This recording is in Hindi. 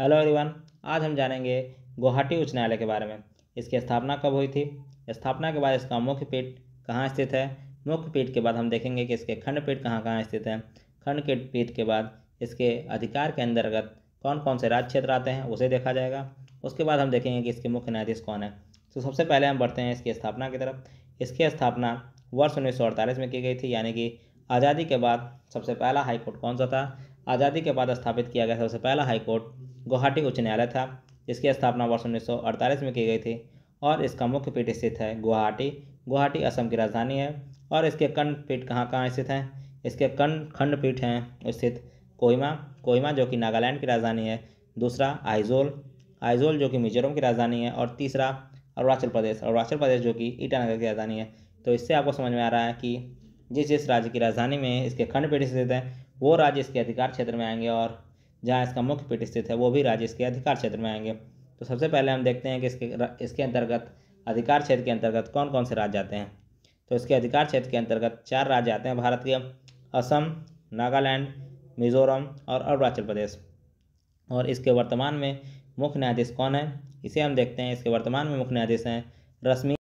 हेलो एवरीवन आज हम जानेंगे गुवाहाटी उच्च न्यायालय के बारे में इसकी स्थापना कब हुई थी स्थापना के बाद इसका मुख्य पीठ कहाँ स्थित है मुख्य पीठ के बाद हम देखेंगे कि इसके खंड पीठ कहाँ कहाँ स्थित हैं खंड के पीठ के बाद इसके अधिकार के अंतर्गत कौन कौन से राज्य क्षेत्र आते हैं उसे देखा जाएगा उसके बाद हम देखेंगे कि इसके मुख्य न्यायाधीश कौन है तो सबसे पहले हम बढ़ते हैं इसकी स्थापना की तरफ इसकी स्थापना वर्ष उन्नीस में की गई थी यानी कि आज़ादी के बाद सबसे पहला हाईकोर्ट कौन सा था आज़ादी के बाद स्थापित किया गया सबसे पहला हाईकोर्ट गुवाहाटी उच्च न्यायालय था जिसकी स्थापना वर्ष उन्नीस में की गई थी और इसका मुख्य पीठ स्थित है गुवाहाटी गुवाहाटी असम की राजधानी है और इसके खंड पीठ कहाँ कहाँ स्थित हैं इसके कंड खंड पीठ हैं स्थित कोहिमा कोहिमा जो कि नागालैंड की राजधानी है दूसरा आइजोल आइजोल जो कि मिजोरम की राजधानी है और तीसरा अरुणाचल प्रदेश अरुणाचल प्रदेश जो कि ईटानगर की राजधानी है तो इससे आपको समझ में आ रहा है कि जिस जिस राज्य की राजधानी में इसके खंड पीठ स्थित हैं वो राज्य इसके अधिकार क्षेत्र में आएंगे और जहाँ इसका मुख्य पीठ स्थित है वो भी राज्य इसके अधिकार क्षेत्र में आएंगे तो सबसे पहले हम देखते हैं कि इसके इसके अंतर्गत अधिकार क्षेत्र के अंतर्गत कौन कौन से राज्य आते हैं तो इसके अधिकार क्षेत्र के अंतर्गत चार राज्य आते हैं भारत के असम नागालैंड मिजोरम और अरुणाचल प्रदेश और इसके वर्तमान में मुख्य न्यायाधीश कौन है इसे हम देखते हैं इसके वर्तमान में मुख्य न्यायाधीश हैं रश्मि